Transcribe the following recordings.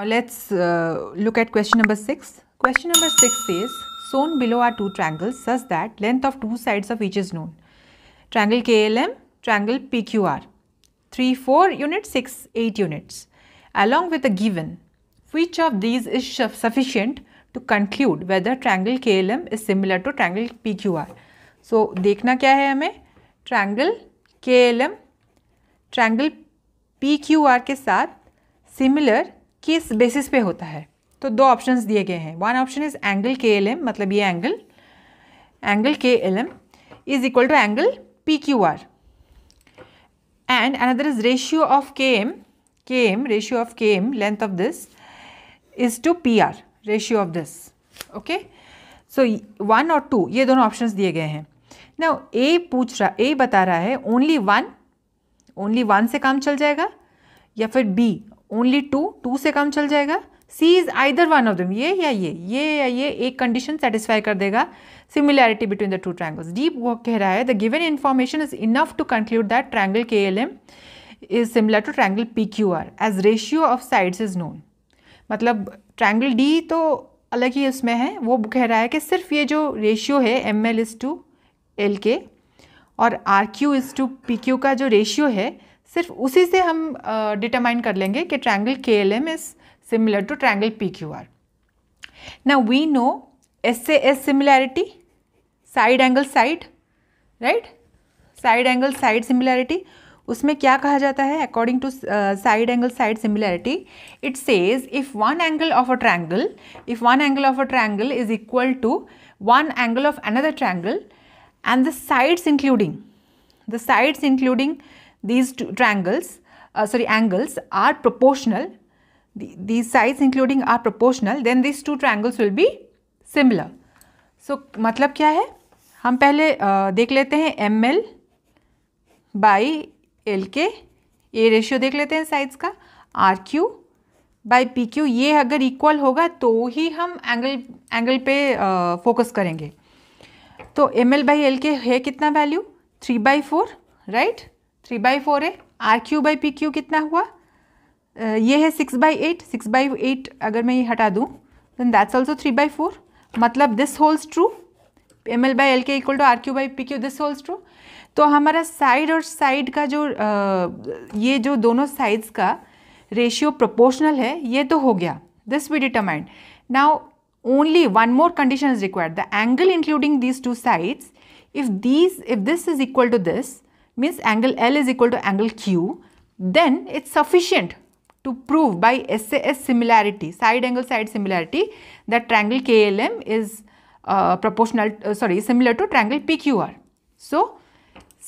Now let's uh, look at question number 6. Question number 6 says, shown below are two triangles such that length of two sides of each is known. Triangle KLM, triangle PQR. 3, 4 units, 6, 8 units. Along with a given, which of these is sufficient to conclude whether triangle KLM is similar to triangle PQR? So, देखना क्या है हमें triangle KLM, triangle PQR के साथ similar किस basis पे होता है तो दो ऑप्शंस दिए गए हैं one option is angle K L M मतलब ये angle angle K L M is equal to angle P Q R and another is ratio of K M K M ratio of K M length of this is to P R ratio of this okay so one और two ये दोनों options दिए गए हैं ना ए पूछ रहा ए बता रहा है ओनली वन ओनली वन से काम चल जाएगा या फिर बी ओनली टू टू से काम चल जाएगा C is either one of them ये या ये ये या ये एक कंडीशन सेटिस्फाई कर देगा similarity between the two triangles deep वो कह रहा है the given information is enough to conclude that triangle K L M is similar to triangle P Q R as ratio of sides is known मतलब triangle D तो अलग ही उसमें है वो कह रहा है कि सिर्फ ये जो रेशियो है M L is to L K और R Q is to P Q का जो रेशियो है सिर्फ उसी से हम डिटरमाइन कर लेंगे कि triangle K L M is similar to P Q R ना वी नो एस से S similarity side angle side right side angle side similarity उसमें क्या कहा जाता है according to side angle side similarity it says if one angle of a triangle if one angle of a triangle is equal to one angle of another triangle and the sides including the sides including These two triangles, uh, sorry, angles are proportional. The, these sides including are proportional. Then these two triangles will be similar. So matlab kya hai hum pehle uh, dekh lete hain ml by lk a ratio dekh lete hain sides ka rq by pq ye agar equal hoga to hi hum angle angle pe uh, focus karenge तो ml L by L K है कितना value three by four right three by four है R Q by P Q कितना हुआ uh, ये है six by eight six by eight अगर मैं ये हटा दूँ then that's also three by four मतलब this holds true M L by L K equal to R Q by P Q this holds true तो हमारा साइड और side का जो uh, ये जो दोनों साइड्स का रेशियो प्रोपोर्शनल है ये तो हो गया this we determined now only one more condition is required the angle including these two sides if these if this is equal to this means angle L is equal to angle Q, then it's sufficient to prove by SAS similarity, side angle side similarity that triangle KLM is uh, proportional, uh, sorry, similar to triangle PQR. So,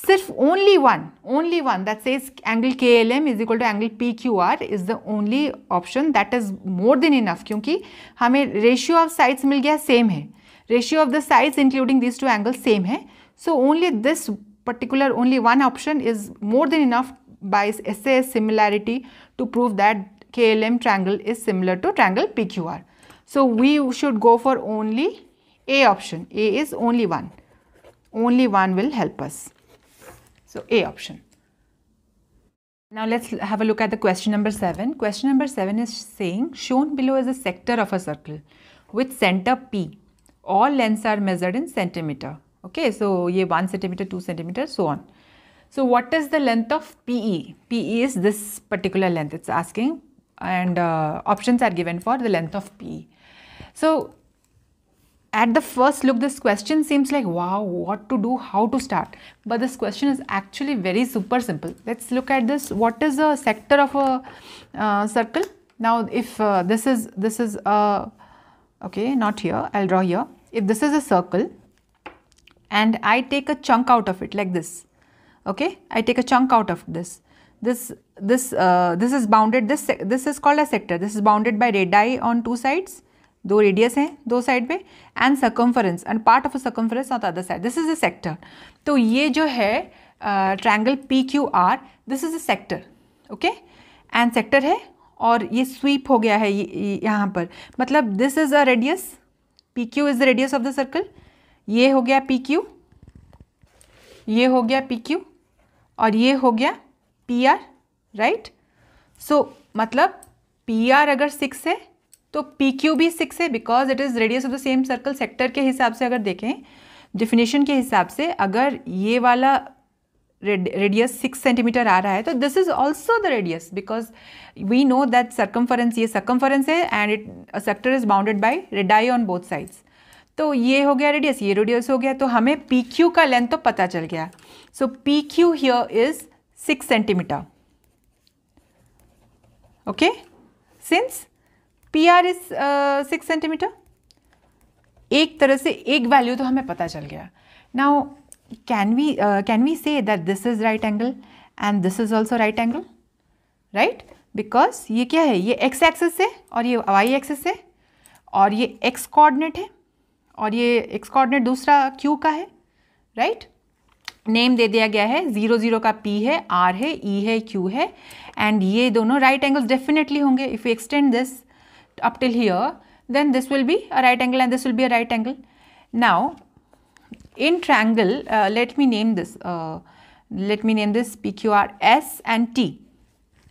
Sirf only one, only one that says angle KLM is equal to angle PQR is the only option that is more than enough क्योंकि हमें ratio of sides Mil gaya same hai. ratio of the sides including these two angles same hai. so only this particular only one option is more than enough by SAS similarity to prove that KLM triangle is similar to triangle PQR. So we should go for only A option. A is only one. Only one will help us. So A option. Now let's have a look at the question number 7. Question number 7 is saying shown below is a sector of a circle with center P. All lengths are measured in centimeter okay so ye 1 centimeter 2 centimeter so on so what is the length of PE PE is this particular length it's asking and uh, options are given for the length of PE so at the first look this question seems like wow what to do how to start but this question is actually very super simple let's look at this what is a sector of a uh, circle now if uh, this is this is a okay not here I'll draw here if this is a circle and I take a chunk out of it like this. Okay, I take a chunk out of this. This this uh, this is bounded. This this is called a sector. This is bounded by radii on two sides. Two radius hai, two side pe, and circumference and part of a circumference on the other side. This is a sector. So ye jo hai uh, PQR. This is a sector. Okay, and sector hai. और ये sweep हो गया है यहाँ पर मतलब this is a radius P Q is the radius of the ये हो गया पी क्यू ये हो गया पी क्यू और ये हो गया पी आर राइट सो मतलब पी आर अगर सिक्स है तो पी क्यू भी सिक्स है because it is radius of the same circle sector के हिसाब से अगर देखें डिफिनेशन के हिसाब से अगर ये वाला रेडियस सिक्स सेंटीमीटर आ रहा है तो this is also the radius because we know that circumference ये सर्कम्फरेंस है and it sector is bounded by radii on both sides तो ये हो गया रेडियस ये रेडियस हो गया तो हमें पी क्यू का लेंथ तो पता चल गया so P Q here is six centimetre okay since P R is six centimetre एक तरह से एक वैल्यू तो हमें पता चल गया now can we can we say that this is right angle and this is also right angle right because ये क्या है ये एक्स एक्सेस है और ये वाई एक्सेस है और ये एक्स कोऑर्डिनेट है और ये एक्स कोऑर्डिनेट दूसरा क्यू का है राइट नेम दे दिया गया है जीरो जीरो का पी है आर है ई e है क्यू है एंड ये दोनों राइट एंगल्स डेफिनेटली होंगे if you extend this up till here then this will be a right angle and this will be a right angle now in triangle let me name this let me name this P Q R S and T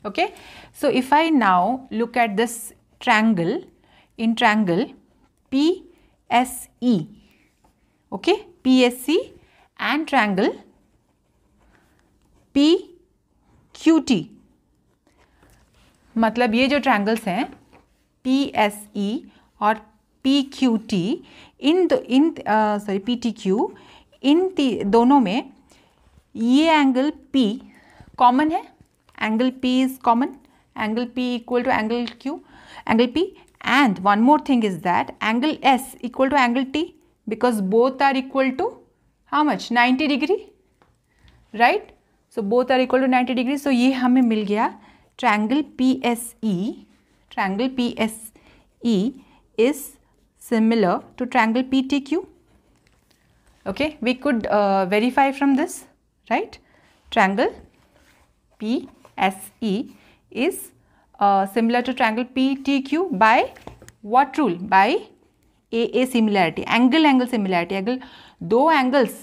okay so if I now look at this triangle in triangle P S E okay P S C and triangle P Q T मतलब ये जो triangles हैं P S E और P Q T in in sorry P T Q इन दोनों में ये angle P common है angle P is common angle P equal to angle Q angle P and one more thing is that angle S equal to angle T because both are equal to how much 90 degree right so both are equal to 90 degree so ये हमें मिल गया triangle PSE triangle PSE is similar to triangle PTQ okay we could uh, verify from this right triangle PSE is uh, similar to triangle PTQ by what rule? By AA similarity, angle angle similarity. Angle, though angles,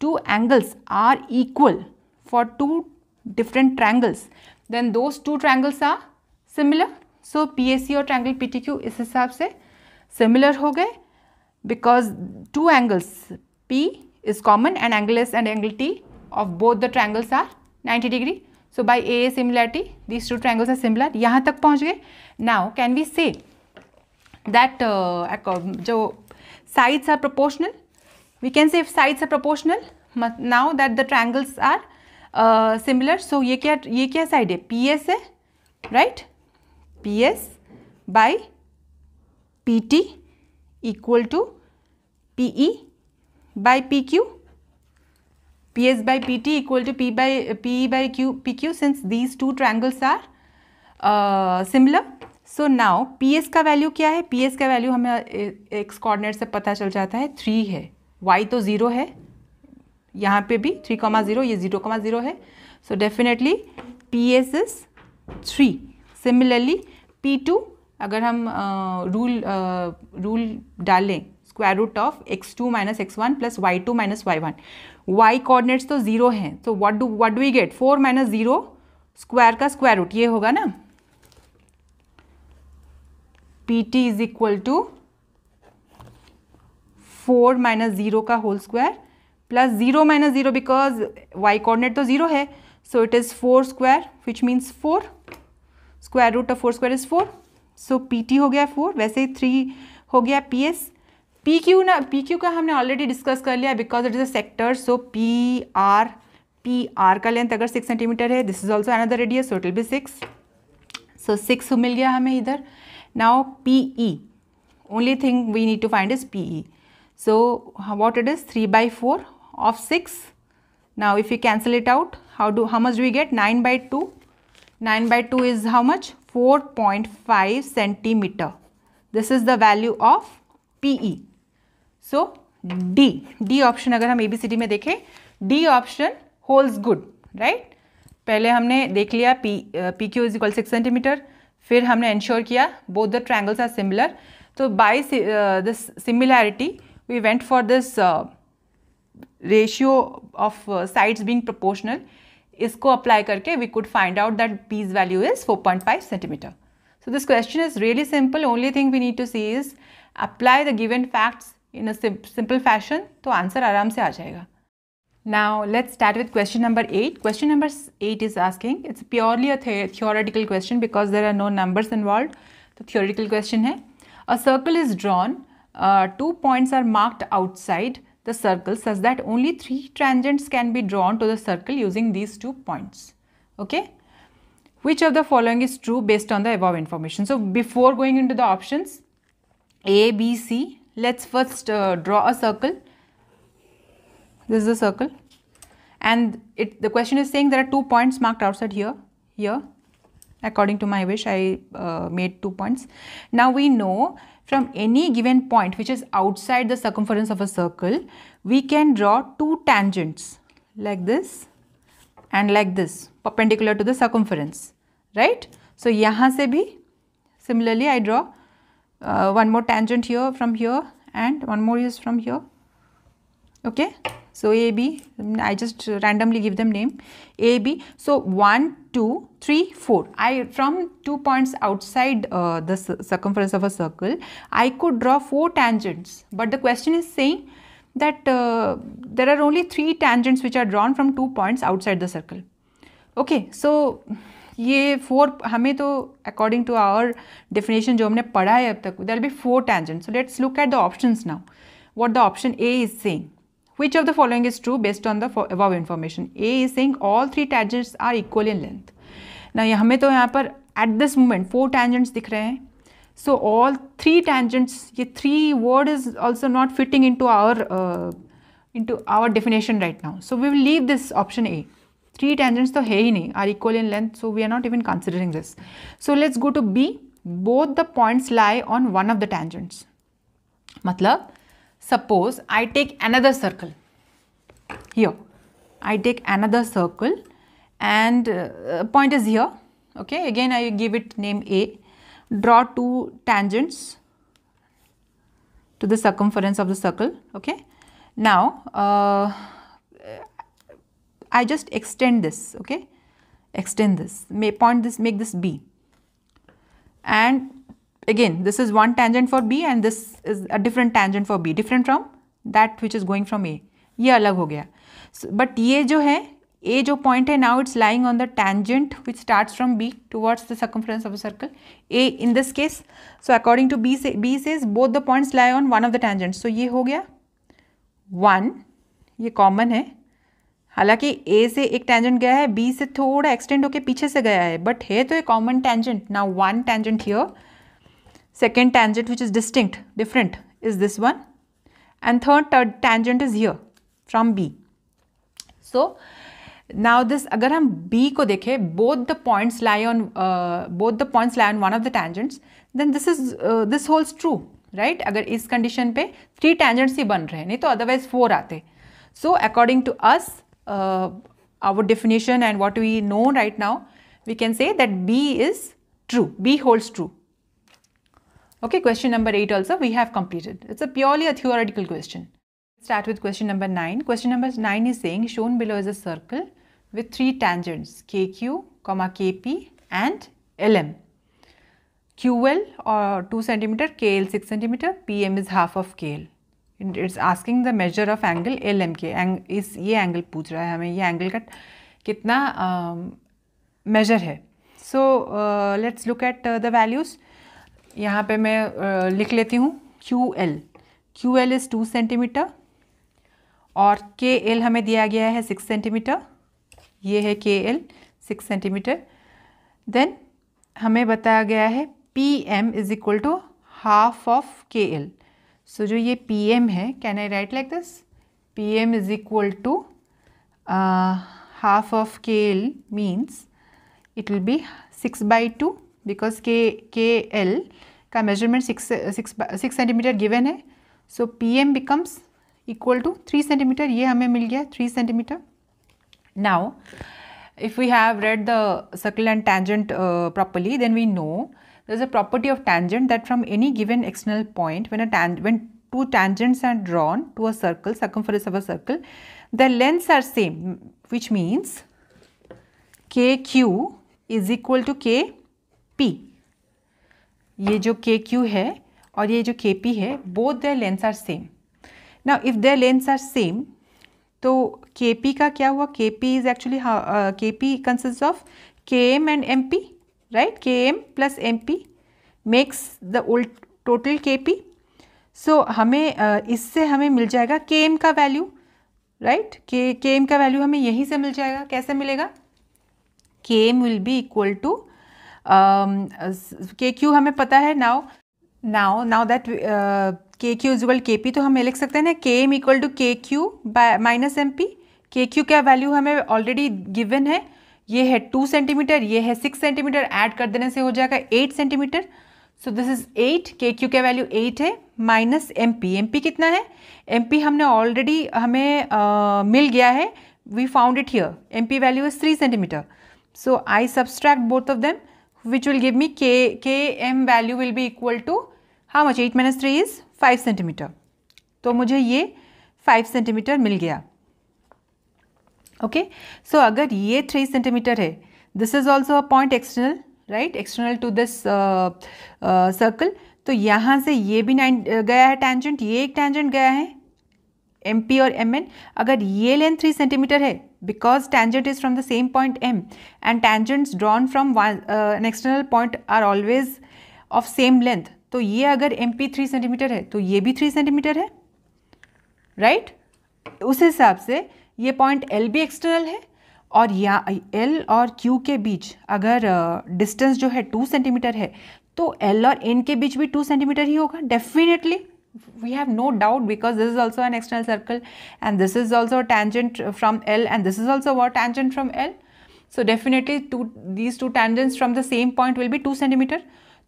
two angles are equal for two different triangles, then those two triangles are similar. So PAC और triangle PTQ इस हिसाब से similar हो गए because two angles P is common and angle S and angle T of both the triangles are 90 degree. So by A similarity these two triangles are similar यहाँ तक पहुँच गए now can we say that जो sides are proportional we can say if sides are proportional now that the triangles are similar so ये क्या ये क्या side है पी एस है right P S by P T equal to P E by P Q PS by PT equal to P by P by Q, PQ since these two triangles are uh, similar. So now P S का value क्या है P S का value हमें X coordinate से पता चल जाता है थ्री है वाई तो ज़ीरो है यहाँ पे भी थ्री कॉमा ज़ीरो ये ज़ीरो कॉमा ज़ीरो है so definitely P S is three similarly P two अगर हम रूल रूल डालें square root of X two minus X one plus Y two minus Y one Y coordinates तो zero हैं तो what do what do we get four minus zero square का square root ये होगा ना P T is equal to four minus zero का whole square plus zero minus zero because Y coordinate तो zero है so it is four square which means four square root of four square is four so P P हो गया four वैसे three हो गया P S P Q ना P Q का हमने ऑलरेडी डिस्कस कर लिया because it is a sector so P R P R का लेंथ अगर सिक्स सेंटीमीटर है this is also another radius so it will be six so six मिल गया हमें इधर now P E only thing we need to find is P E so what it is three by four of six now if you cancel it out how do how much do we get nine by two nine by two is how much 4.5 centimeter. This is the value of PE. So D D option अगर हम ए B C D में देखें D option holds good right पहले हमने देख लिया P PQ Q is equal six centimetre फिर हमने इंश्योर किया both the triangles are similar तो by this similarity we went for this ratio of sides being proportional इसको अप्लाई करके we could find out that P's value is four point five centimetre so this question is really simple only thing we need to C is apply the given facts in a simple fashion तो answer आराम से आ जाएगा now let's start with question number eight question number eight is asking it's purely a theoretical question because there are no numbers involve तो theoretical question है a circle is drawn two points are marked outside the circle such that only three tangents can be drawn to the circle using these two points. Okay. Which of the following is true based on the above information? So before going into the options A, B, C, let's first uh, draw a circle. This is a circle and it, the question is saying there are two points marked outside here, here according to my wish I uh, made two points. Now we know from any given point which is outside the circumference of a circle we can draw two tangents like this and like this perpendicular to the circumference right. So yahan se bhi similarly I draw uh, one more tangent here from here and one more is from here okay so AB, I just randomly give them name AB. So 1, 2, 3, 4. I from two points outside uh, the circumference of a circle, I could draw four tangents. But the question is saying that uh, there are only three tangents which are drawn from two points outside the circle. Okay, so ये four हमें तो according to our definition जो हमने पढ़ा है अब तक there be four tangent so let's look at the options now what the which of the following is true based on the above information? A is saying all three tangents are equal in length. Now हमें तो at this moment four tangents दिख रहे So all three tangents ये three word is also not fitting into our uh, into our definition right now. So we will leave this option A. Three tangents तो है are equal in length so we are not even considering this. So let's go to B. Both the points lie on one of the tangents. मतलब Suppose I take another circle here. I take another circle and uh, uh, point is here. Okay, again I give it name A. Draw two tangents to the circumference of the circle. Okay, now uh, I just extend this. Okay, extend this. May point this, make this B, and again this is one tangent for b and this is a different tangent for b different from that which is going from a ye alag ho but ye jo hai a point hai now it's lying on the tangent which starts from b towards the circumference of a circle a in this case so according to b b says both the points lie on one of the tangents so ye ho gaya one ye common hai हालांकि ए से एक tangent गया है B से थोड़ा extend होके पीछे से गया है But है तो a common tangent. Now one tangent here. Second tangent which is distinct, different is this one. And third tangent is here from B. So now this अगर हम B को देखें both the points lie on uh, both the points lie on one of the tangents then this is uh, this holds true right अगर is condition पे three tangents ही बन रहे हैं otherwise four आते so according to us uh, our definition and what we know right now we can say that B is true B holds true Okay, question number 8 also we have completed. It's a purely a theoretical question. Start with question number 9. Question number 9 is saying shown below is a circle with three tangents KQ, KP and LM. QL or 2 cm, KL 6 cm, PM is half of KL. And it's asking the measure of angle LM Is एंग, इस ये angle पूछ रहा है हमें ये angle का कितना measure uh, let's look at at uh, the values. यहाँ पे मैं लिख लेती हूँ Q L Q L is two centimetre और के एल हमें दिया गया है सिक्स सेंटीमीटर ये है के एल सिक्स सेंटीमीटर देन हमें बताया गया है P M is equal to half of K L so जो ये पी एम है can I write like this P M is equal to half of K L means it will be six by two Because K K L का measurement six six six centimetre given है so P M becomes equal 3 three centimetre ये हमें मिल गया if we have read the circle and tangent uh, properly then we know there's a property of tangent that from any given external point when a tan when two tangents are drawn to a circle circumference of a circle their lengths are same which means kq is equal to k P ये जो के Q है और ये जो K P है both their lengths are same ना if their lengths are same तो के पी का क्या हुआ K P is actually K P consist of K M and M P right K M plus M P makes the old total K P so हमें uh, इससे हमें मिल जाएगा के M का वैल्यू राइट के के एम का value हमें यहीं से मिल जाएगा कैसे मिलेगा K M will be equal to K um, Q हमें पता है now now now that K Q is equal K P तो हम लिख सकते हैं ना K M equal to K Q by minus M P K Q क्या वैल्यू हमें ऑलरेडी गिवन है ये है टू सेंटीमीटर ये है सिक्स सेंटीमीटर ऐड कर देने से हो जाएगा eight centimetre so this is eight K Q का वैल्यू एट है minus M P M P कितना है एम पी हमने ऑलरेडी हमें uh, मिल गया है we found it here M P value is three centimetre so I subtract both of them which will give me K M value will be equal to how much eight minus three is five centimetre तो मुझे ये five centimetre मिल गया okay okay? सो so, अगर ये three centimetre है this is also a point external right external to this circle तो यहाँ से ये भी नाइन uh, गया है टैंजेंट ये एक टेंजेंट गया है एम पी और एम एन अगर ये लेंथ थ्री सेंटीमीटर है because tangent is from the same point M and tangents drawn from an external point are always of same length तो ये अगर एम पी थ्री सेंटीमीटर है तो ये भी थ्री सेंटीमीटर है राइट right? उस हिसाब से ये पॉइंट एल भी एक्सटर्नल है और या एल और क्यू के बीच अगर डिस्टेंस uh, जो है टू सेंटीमीटर है तो एल और एन के बीच भी टू सेंटीमीटर ही होगा definitely we have no doubt because this is also an external circle and this is also tangent from L and this is also a tangent from L. So definitely two, these two tangents from the same point will be 2 centimeter.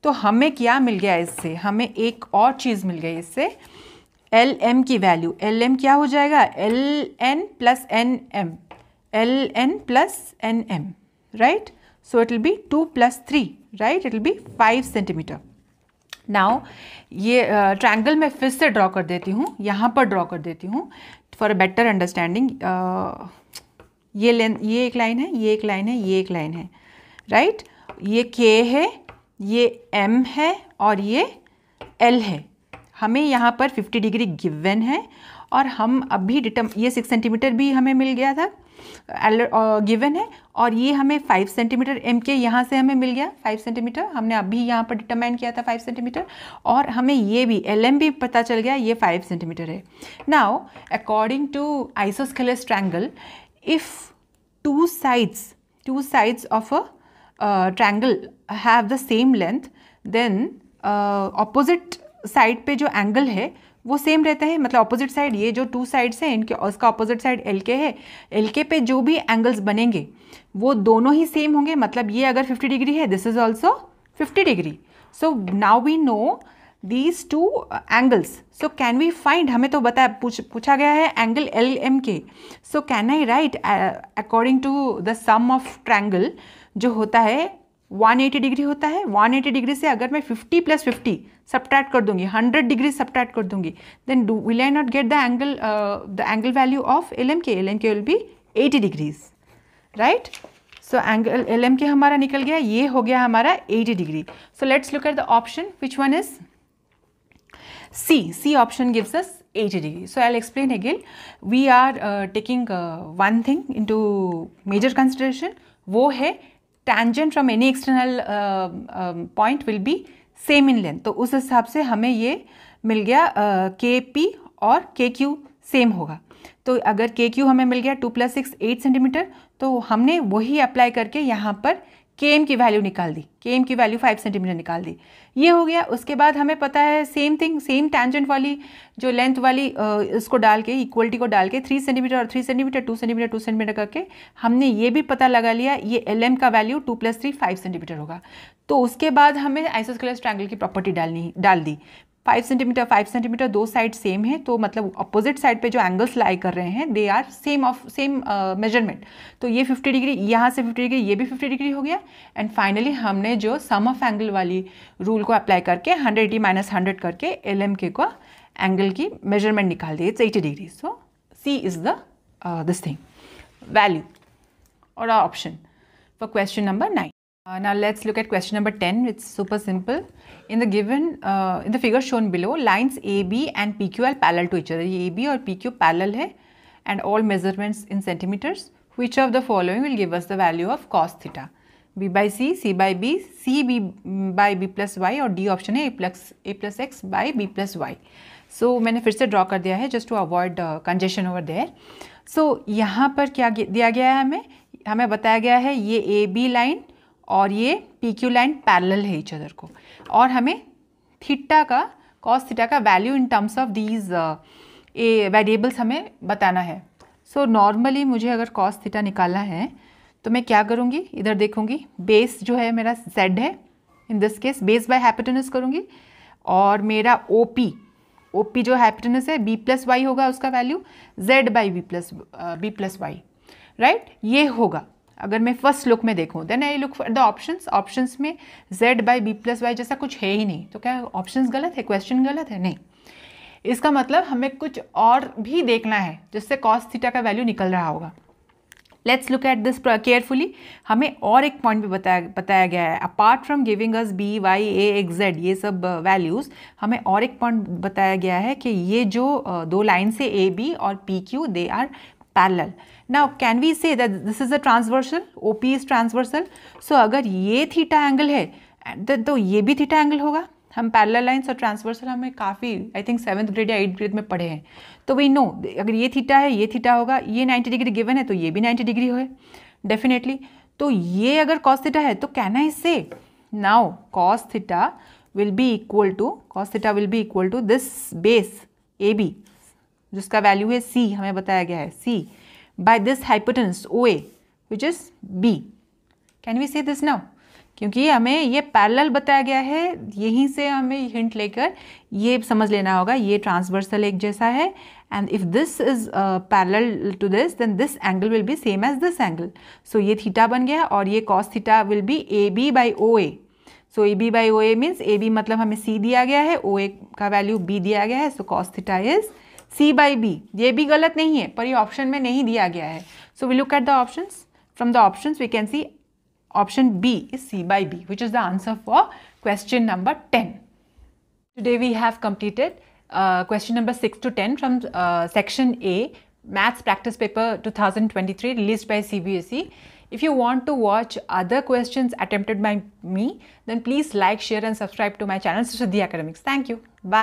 So, how क्या मिल गया इससे हमें एक और चीज़ मिल गई इससे L M की वैल्यू एल एम क्या हो जाएगा L N plus N M L N it will be right so it will be two plus now ये ट्रायंगल uh, मैं फिर से ड्रॉ कर देती हूँ यहाँ पर ड्रॉ कर देती हूँ फॉर अ बेटर अंडरस्टैंडिंग ये ये एक लाइन है ये एक लाइन है ये एक लाइन है राइट right? ये के है ये एम है और ये एल है हमें यहाँ पर 50 डिग्री गिवन है और हम अभी डिटम ये सिक्स सेंटीमीटर भी हमें मिल गया था गिवन uh, है और ये हमें फाइव सेंटीमीटर एम के यहाँ से हमें मिल गया फाइव सेंटीमीटर हमने अभी यहाँ पर डिटरमाइन किया था फाइव सेंटीमीटर और हमें ये भी एल एम भी पता चल गया ये फाइव सेंटीमीटर है now according to isosceles triangle if two sides two sides of a triangle have the same length then opposite side पे जो एंगल है वो सेम रहता है मतलब अपोजिट साइड ये जो टू साइड्स हैं इनके उसका अपोजिट साइड एल के है एल के पे जो भी एंगल्स बनेंगे वो दोनों ही सेम होंगे मतलब ये अगर 50 डिग्री है this is also 50 degree so now we know these two angles so can we find हमें तो बताया पूछ पूछा गया है angle L M K so can I write according to the sum of triangle जो होता है 180 डिग्री होता है 180 डिग्री से अगर मैं 50 प्लस फिफ्टी सब्ट्रैक्ट कर दूंगी 100 डिग्री सब्ट्रैक्ट कर दूंगी then do will I not get the angle the angle value of L M K L M K will be eighty degrees right so angle L M K हमारा निकल गया ये हो गया हमारा 80 degree so let's look at the option which one is C C option gives us 80 degree so I explain again we are taking one thing into major consideration वो है tangent from any external point will be same in length तो उस हिसाब से हमें ये मिल गया के uh, पी और के क्यू सेम होगा तो अगर के क्यू हमें मिल गया two plus six eight centimetre तो हमने वही अप्लाई करके यहाँ पर के एम की वैल्यू निकाल दी के एम की वैल्यू फाइव सेंटीमीटर निकाल दी ये हो गया उसके बाद हमें पता है सेम थिंग सेम टैंजेंट वाली जो लेंथ वाली इसको डाल के इक्वलिटी को डाल के थ्री सेंटीमीटर और three centimetre two centimetre two centimetre करके हमने ये भी पता लगा लिया ये एल एम का value two plus three five centimetre होगा तो उसके बाद हमें आइसोस्केलस ट्रायंगल की प्रॉपर्टी डालनी डाल दी फाइव सेंटीमीटर फाइव सेंटीमीटर दो साइड सेम है तो मतलब अपोजिट साइड पे जो एंगल्स लाई कर रहे हैं they are same of same measurement तो ये फिफ्टी डिग्री यहाँ से फिफ्टी डिग्री ये भी फिफ्टी डिग्री हो गया एंड फाइनली हमने जो सम ऑफ एंगल वाली रूल को अप्लाई करके 180 एटी माइनस हंड्रेड करके एल एम के को एंगल की मेजरमेंट निकाल दी it's eighty degree so C is the this thing value और option for question number nine Uh, now let's look at question number 10. It's super simple. In the given, uh, in the figure shown below, lines AB and PQ are parallel to each other. ये AB और PQ parallel hai, and all measurements in centimeters. Which of the following will give us the value of cos theta? B by C, C by B, C B by B plus Y or D option hai, A plus A plus X by B plus Y. So मैंने फिर से draw kar diya hai just to avoid uh, congestion over there. So yahan par kya diya gaya hai hame? Hame bataya gaya hai ye AB line और ये P Q line parallel है each other को और हमें theta का cos theta का value in terms of these a variables हमें बताना है सो so, नॉर्मली मुझे अगर कॉस थीटा निकालना है तो मैं क्या करूँगी इधर देखूँगी बेस जो है मेरा जेड है in this case base by hypotenuse करूँगी और मेरा ओ पी ओ पी जो हैपिटनस है बी प्लस वाई होगा उसका value Z by B plus B plus Y right ये होगा अगर मैं फर्स्ट लुक में देखूँ then I look for the option option में Z by B plus Y जैसा कुछ है ही नहीं तो क्या ऑप्शन गलत है क्वेश्चन गलत है नहीं इसका मतलब हमें कुछ और भी देखना है जिससे कॉस थीटा का वैल्यू निकल रहा होगा let's look at this carefully हमें और एक पॉइंट भी बताया बताया गया है apart from giving us B Y A X Z ये सब वैल्यूज़ uh, हमें और एक पॉइंट बताया गया है कि ये जो uh, दो लाइन से ए बी और P Q they are parallel now can we say that this is a transversal O P is transversal so अगर ये थीटा तो, तो एंगल तो है तो ये भी थीटा एंगल होगा हम पैरल लाइन्स और ट्रांसवर्सल हमें काफ़ी आई थिंक सेवन्थ ग्रेड या एट्थ ग्रेड में पढ़े हैं तो वी नो अगर ये थीटा है ये थीटा होगा ये नाइन्टी डिग्री गिवन है तो ये भी नाइन्टी डिग्री है डेफिनेटली तो ये अगर कॉस थीटा है तो can I say now cos theta be equal to cos theta will be equal to this base A B जिसका वैल्यू है सी हमें बताया गया है C by this hypotenuse O A which is B can we see this now क्योंकि हमें ये parallel बताया गया है यहीं से हमें हिंट लेकर ये समझ लेना होगा ये ट्रांसवर्सल एक जैसा है and if this is parallel to this then this angle will be same as this angle so ये थीटा बन गया और ये cos theta will be A B by O A so A B by O A means A B मतलब हमें सी दिया गया है ओ ए का वैल्यू बी दिया गया है so cos theta is C by B ये भी गलत नहीं है पर ये ऑप्शन में नहीं दिया गया है so we look at the option from the option we can see option B is C by B which is the answer for question number ten today we have completed question number six to ten from section A maths practice paper two thousand twenty three release by C B S E if you want to watch other question attempted by me then please like share and subscribe to my channel Sushuddhi academics thank you bye